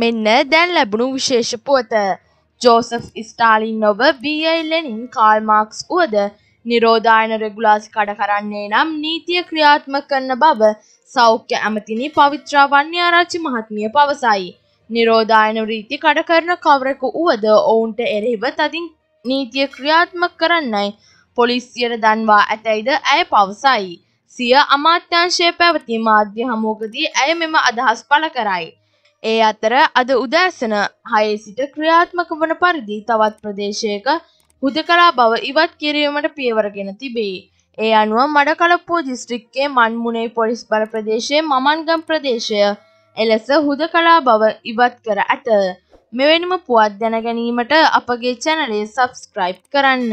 මෙන්න දැන් ලැබුණු විශේෂ පුවත ජෝසෆ් ස්ටාලින් නොව බයි ලෙනින් කාල් මාක්ස් වුවද නිරෝධායන රෙගුලාසි කඩ කරන්නේ නම් නීතිය ක්‍රියාත්මක කරන බව සෞඛ්‍ය ඇමතිනි පවිත්‍රා වන්‍යාරාච්චි මහත්මිය පවසයි. නිරෝධායන රීති කඩ කරන කවරෙකු වුවද ඔවුන්ට එරෙහිව තදින් නීතිය ක්‍රියාත්මක කරන්නයි පොලිසියට දන්වා ඇතැයිද ඇය පවසයි. සිය අමාත්‍යංශය පැවති මාධ්‍ය හමෝගදී ඇය මෙම අදහස් පළ කරයි. ඒ අතර අද උදෑසන හයේ සිට ක්‍රියාත්මක වන පරිදි තවත් ප්‍රදේශයක හුදකලා බව ඉවත් කිරීමට පියවරගෙන තිබේ. ඒ අනුව මඩකලපුව දිස්ත්‍රික්කේ මන්මුනේ පොලිස් බල ප්‍රදේශයේ මමන්ගම් ප්‍රදේශය එලෙස හුදකලා බව ඉවත් කර ඇත. මෙවැනිම පුවත් දැන ගැනීමට අපගේ චැනලේ සබස්ක්‍රයිබ් කරන්න.